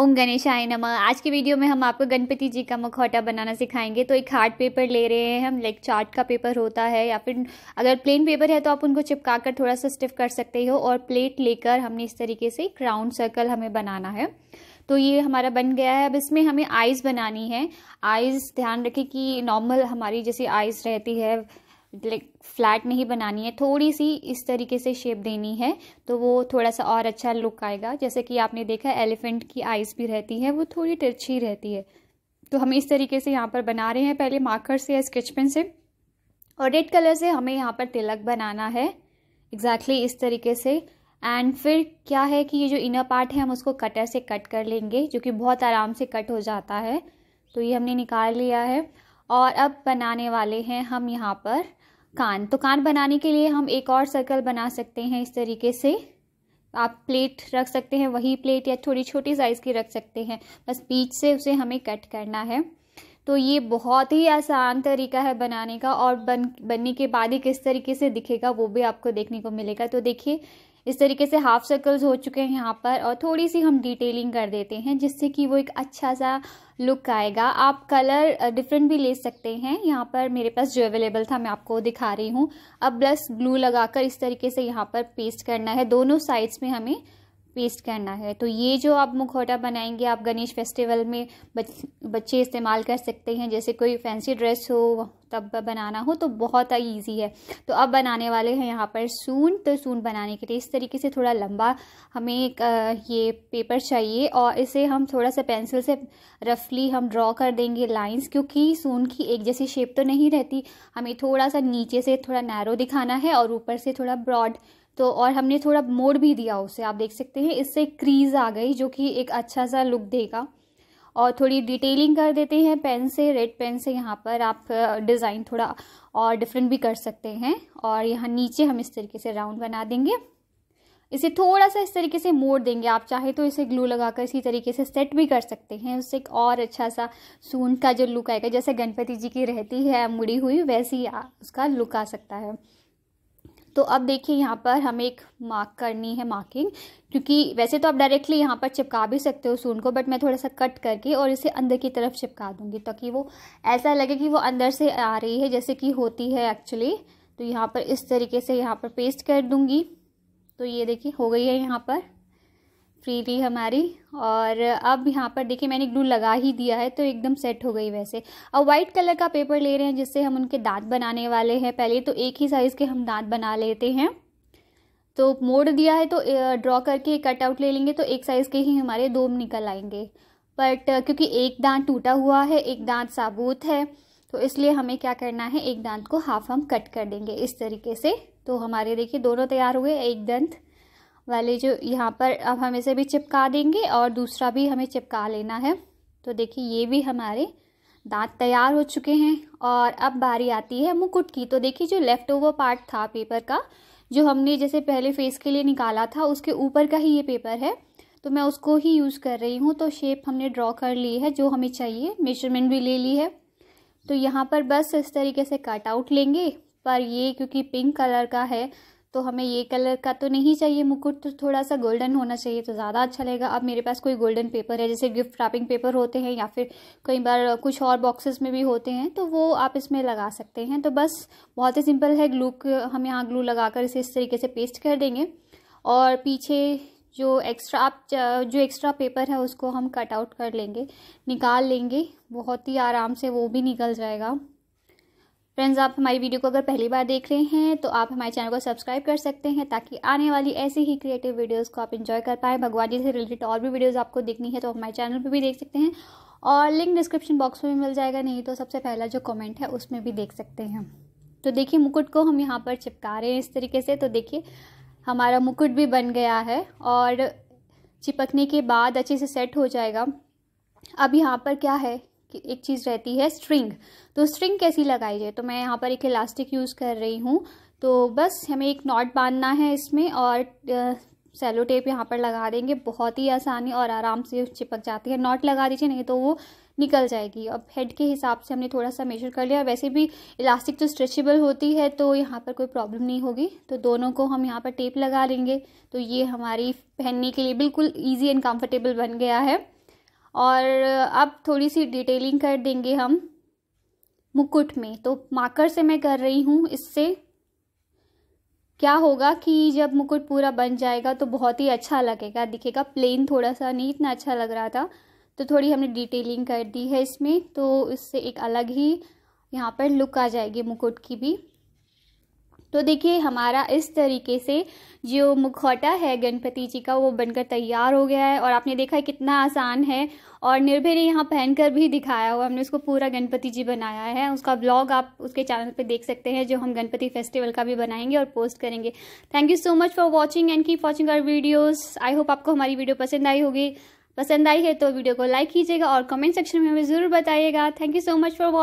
ओम गणेश आय नम आज की वीडियो में हम आपको गणपति जी का मुखौटा बनाना सिखाएंगे तो एक हार्ड पेपर ले रहे हैं हम लाइक चार्ट का पेपर होता है या फिर अगर प्लेन पेपर है तो आप उनको चिपका कर थोड़ा सा स्टिफ कर सकते हो और प्लेट लेकर हमने इस तरीके से एक राउंड सर्कल हमें बनाना है तो ये हमारा बन गया है अब इसमें हमें आइज़ बनानी है आइज़ ध्यान रखें कि नॉर्मल हमारी जैसी आइज़ रहती है लाइक फ्लैट नहीं बनानी है थोड़ी सी इस तरीके से शेप देनी है तो वो थोड़ा सा और अच्छा लुक आएगा जैसे कि आपने देखा एलिफेंट की आइज़ भी रहती है वो थोड़ी तिरछी रहती है तो हम इस तरीके से यहाँ पर बना रहे हैं पहले मार्कर से या स्केच पेन से और रेड कलर से हमें यहाँ पर तिलक बनाना है एग्जैक्टली exactly इस तरीके से एंड फिर क्या है कि ये जो इनर पार्ट है हम उसको कटर से कट कर लेंगे जो कि बहुत आराम से कट हो जाता है तो ये हमने निकाल लिया है और अब बनाने वाले हैं हम यहाँ पर कान तो कान बनाने के लिए हम एक और सर्कल बना सकते हैं इस तरीके से आप प्लेट रख सकते हैं वही प्लेट या थोड़ी छोटी साइज़ की रख सकते हैं बस बीच से उसे हमें कट करना है तो ये बहुत ही आसान तरीका है बनाने का और बन बनने के बाद ही किस तरीके से दिखेगा वो भी आपको देखने को मिलेगा तो देखिए इस तरीके से हाफ सर्कल्स हो चुके हैं यहाँ पर और थोड़ी सी हम डिटेलिंग कर देते हैं जिससे कि वो एक अच्छा सा लुक आएगा आप कलर डिफरेंट भी ले सकते हैं यहाँ पर मेरे पास जो अवेलेबल था मैं आपको दिखा रही हूँ अब ब्लस ग्लू लगाकर इस तरीके से यहाँ पर पेस्ट करना है दोनों साइड्स में हमें पेस्ट करना है तो ये जो आप मुखौटा बनाएंगे आप गणेश फेस्टिवल में बच, बच्चे इस्तेमाल कर सकते हैं जैसे कोई फैंसी ड्रेस हो तब बनाना हो तो बहुत इजी है तो अब बनाने वाले हैं यहाँ पर सून तो सून बनाने के लिए इस तरीके से थोड़ा लंबा हमें एक ये पेपर चाहिए और इसे हम थोड़ा सा पेंसिल से रफली हम ड्रॉ कर देंगे लाइंस क्योंकि सून की एक जैसी शेप तो नहीं रहती हमें थोड़ा सा नीचे से थोड़ा नैरो दिखाना है और ऊपर से थोड़ा ब्रॉड तो और हमने थोड़ा मोड़ भी दिया उसे आप देख सकते हैं इससे क्रीज आ गई जो कि एक अच्छा सा लुक देगा और थोड़ी डिटेलिंग कर देते हैं पेन से रेड पेन से यहाँ पर आप डिज़ाइन थोड़ा और डिफरेंट भी कर सकते हैं और यहाँ नीचे हम इस तरीके से राउंड बना देंगे इसे थोड़ा सा इस तरीके से मोड़ देंगे आप चाहे तो इसे ग्लू लगाकर इसी तरीके से सेट भी कर सकते हैं उससे एक और अच्छा सा सून का जो लुक आएगा जैसे गणपति जी की रहती है मुड़ी हुई वैसी उसका लुक आ सकता है तो अब देखिए यहाँ पर हमें एक मार्क करनी है मार्किंग क्योंकि वैसे तो आप डायरेक्टली यहाँ पर चिपका भी सकते हो सून को बट मैं थोड़ा सा कट करके और इसे अंदर की तरफ चिपका दूँगी ताकि वो ऐसा लगे कि वो अंदर से आ रही है जैसे कि होती है एक्चुअली तो यहाँ पर इस तरीके से यहाँ पर पेस्ट कर दूँगी तो ये देखिए हो गई है यहाँ पर फ्रीली हमारी और अब यहाँ पर देखिए मैंने ग्लू लगा ही दिया है तो एकदम सेट हो गई वैसे अब वाइट कलर का पेपर ले रहे हैं जिससे हम उनके दांत बनाने वाले हैं पहले तो एक ही साइज़ के हम दांत बना लेते हैं तो मोड़ दिया है तो ड्रॉ करके कटआउट ले लेंगे तो एक साइज़ के ही हमारे दो निकल आएंगे बट क्योंकि एक दांत टूटा हुआ है एक दांत साबूत है तो इसलिए हमें क्या करना है एक दांत को हाफ हम कट कर देंगे इस तरीके से तो हमारे देखिए दोनों तैयार हुए एक दंत वाले जो यहाँ पर अब हम इसे भी चिपका देंगे और दूसरा भी हमें चिपका लेना है तो देखिए ये भी हमारे दांत तैयार हो चुके हैं और अब बारी आती है मुकुट की तो देखिए जो लेफ़्ट ओवर पार्ट था पेपर का जो हमने जैसे पहले फेस के लिए निकाला था उसके ऊपर का ही ये पेपर है तो मैं उसको ही यूज़ कर रही हूँ तो शेप हमने ड्रॉ कर ली है जो हमें चाहिए मेजरमेंट भी ले ली है तो यहाँ पर बस इस तरीके से कट आउट लेंगे पर ये क्योंकि पिंक कलर का है तो हमें ये कलर का तो नहीं चाहिए मुकुट तो थोड़ा सा गोल्डन होना चाहिए तो ज़्यादा अच्छा लगेगा अब मेरे पास कोई गोल्डन पेपर है जैसे गिफ्ट रैपिंग पेपर होते हैं या फिर कई बार कुछ और बॉक्सेस में भी होते हैं तो वो आप इसमें लगा सकते हैं तो बस बहुत ही सिंपल है ग्लू हम यहाँ ग्लू लगा कर इसे इस तरीके से पेस्ट कर देंगे और पीछे जो एक्स्ट्रा आप जो एक्स्ट्रा पेपर है उसको हम कट आउट कर लेंगे निकाल लेंगे बहुत ही आराम से वो भी निकल जाएगा फ्रेंड्स आप हमारी वीडियो को अगर पहली बार देख रहे हैं तो आप हमारे चैनल को सब्सक्राइब कर सकते हैं ताकि आने वाली ऐसे ही क्रिएटिव वीडियोस को आप इन्जॉय कर पाएं भगवान जी से रिलेटेड और भी वीडियोस आपको देखनी है तो हमारे चैनल पर भी देख सकते हैं और लिंक डिस्क्रिप्शन बॉक्स में मिल जाएगा नहीं तो सबसे पहला जो कॉमेंट है उसमें भी देख सकते हैं तो देखिए मुकुट को हम यहाँ पर चिपका रहे हैं इस तरीके से तो देखिए हमारा मुकुट भी बन गया है और चिपकने के बाद अच्छे से सेट हो जाएगा अब यहाँ पर क्या है एक चीज़ रहती है स्ट्रिंग तो स्ट्रिंग कैसी लगाई जाए तो मैं यहाँ पर एक इलास्टिक यूज़ कर रही हूँ तो बस हमें एक नॉट बांधना है इसमें और सेलो टेप यहाँ पर लगा देंगे बहुत ही आसानी और आराम से चिपक जाती है नॉट लगा दीजिए नहीं तो वो निकल जाएगी अब हेड के हिसाब से हमने थोड़ा सा मेजर कर लिया वैसे भी इलास्टिक तो स्ट्रेचेबल होती है तो यहाँ पर कोई प्रॉब्लम नहीं होगी तो दोनों को हम यहाँ पर टेप लगा लेंगे तो ये हमारी पहनने के लिए बिल्कुल ईजी एंड कम्फर्टेबल बन गया है और अब थोड़ी सी डिटेलिंग कर देंगे हम मुकुट में तो माकर से मैं कर रही हूँ इससे क्या होगा कि जब मुकुट पूरा बन जाएगा तो बहुत ही अच्छा लगेगा दिखेगा प्लेन थोड़ा सा नहीं इतना अच्छा लग रहा था तो थोड़ी हमने डिटेलिंग कर दी है इसमें तो इससे एक अलग ही यहाँ पर लुक आ जाएगी मुकुट की भी तो देखिए हमारा इस तरीके से जो मुखौटा है गणपति जी का वो बनकर तैयार हो गया है और आपने देखा है कितना आसान है और निर्भय ने यहाँ पहनकर भी दिखाया हुआ हमने उसको पूरा गणपति जी बनाया है उसका ब्लॉग आप उसके चैनल पे देख सकते हैं जो हम गणपति फेस्टिवल का भी बनाएंगे और पोस्ट करेंगे thank you so much for watching and keep watching our videos I hope आपको हमारी वीडियो पसंद आई होगी पसंद आई है तो वीडियो को लाइक कीजिएगा और कमेंट सेक्शन में हमें ज़रूर बताइएगा thank you so much for watching